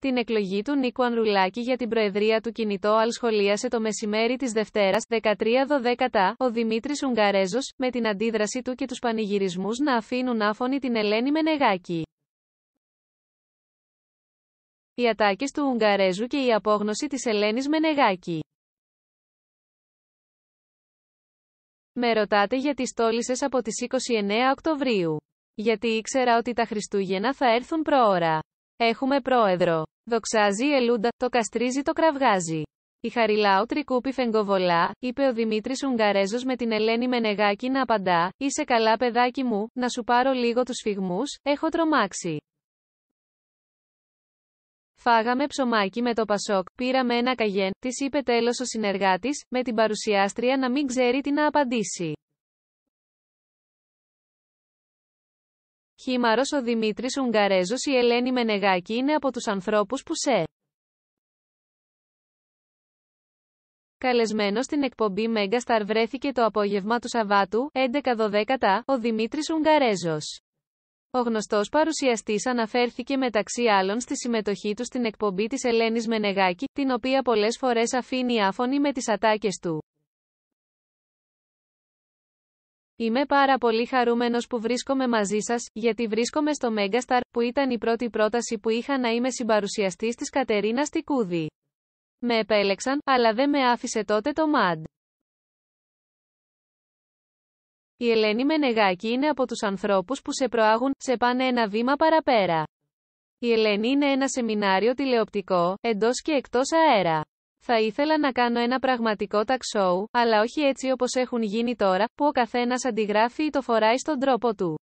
Την εκλογή του Νίκου Ανρουλάκη για την Προεδρία του Κινητό Αλ σχολίασε το μεσημέρι της Δευτέρας, 13 13-12, ο Δημήτρης Ουγγαρέζος, με την αντίδραση του και τους πανηγυρισμούς να αφήνουν άφωνη την Ελένη Μενεγάκη. Οι ατάκες του Ουγγαρέζου και η απόγνωση της Ελένης Μενεγάκη. Με ρωτάτε γιατί στόλισες από τις 29 Οκτωβρίου. Γιατί ήξερα ότι τα Χριστούγεννα θα έρθουν προώρα. Έχουμε πρόεδρο. Δοξάζει η Ελούντα, το καστρίζει το κραυγάζει. Η Χαριλάου Τρικούπη φεγκοβολά, είπε ο Δημήτρης Ουγγαρέζος με την Ελένη Μενεγάκη να απαντά: Είσαι καλά, παιδάκι μου, να σου πάρω λίγο τους φυγμούς, έχω τρομάξει. Φάγαμε ψωμάκι με το Πασόκ, πήραμε ένα καγέν, της είπε τέλος ο συνεργάτης, με την παρουσιάστρια να μην ξέρει τι να απαντήσει. Χήμαρος ο Δημήτρης Ουγγαρέζος η Ελένη Μενεγάκη είναι από τους ανθρώπους που σε Καλεσμένο στην εκπομπή Σταρ βρέθηκε το απόγευμα του Σαββάτου, 11-12, ο Δημήτρης Ουγγαρέζος. Ο γνωστός παρουσιαστής αναφέρθηκε μεταξύ άλλων στη συμμετοχή του στην εκπομπή της Ελένης Μενεγάκη, την οποία πολλές φορές αφήνει άφωνη με τις ατάκες του. Είμαι πάρα πολύ χαρούμενος που βρίσκομαι μαζί σας, γιατί βρίσκομαι στο Megastar, που ήταν η πρώτη πρόταση που είχα να είμαι συμπαρουσιαστής της Κατερίνας Τικούδη. Με επέλεξαν, αλλά δεν με άφησε τότε το ΜΑΝΤ. Η Ελένη Μενεγάκη είναι από τους ανθρώπους που σε προάγουν, σε πάνε ένα βήμα παραπέρα. Η Ελένη είναι ένα σεμινάριο τηλεοπτικό, εντός και εκτός αέρα. Θα ήθελα να κάνω ένα πραγματικό talk show, αλλά όχι έτσι όπως έχουν γίνει τώρα, που ο καθένας αντιγράφει ή το φοράει στον τρόπο του.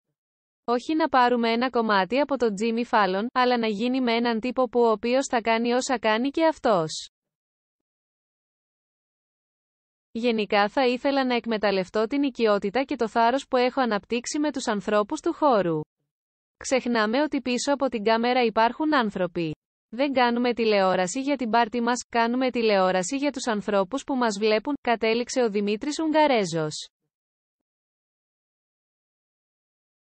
Όχι να πάρουμε ένα κομμάτι από τον Τζίμι Φάλλον, αλλά να γίνει με έναν τύπο που ο οποίος θα κάνει όσα κάνει και αυτός. Γενικά θα ήθελα να εκμεταλλευτώ την οικειότητα και το θάρρος που έχω αναπτύξει με τους ανθρώπους του χώρου. Ξεχνάμε ότι πίσω από την κάμερα υπάρχουν άνθρωποι. Δεν κάνουμε τηλεόραση για την πάρτη μας, κάνουμε τηλεόραση για τους ανθρώπους που μας βλέπουν, κατέληξε ο Δημήτρης Ουγγαρέζος.